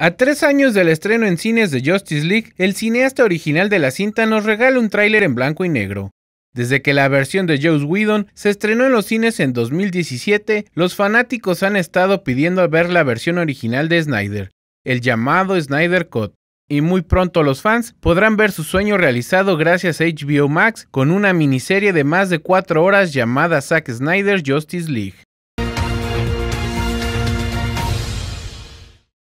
A tres años del estreno en cines de Justice League, el cineasta original de la cinta nos regala un tráiler en blanco y negro. Desde que la versión de Joe Whedon se estrenó en los cines en 2017, los fanáticos han estado pidiendo ver la versión original de Snyder, el llamado Snyder Cut, y muy pronto los fans podrán ver su sueño realizado gracias a HBO Max con una miniserie de más de cuatro horas llamada Zack Snyder Justice League.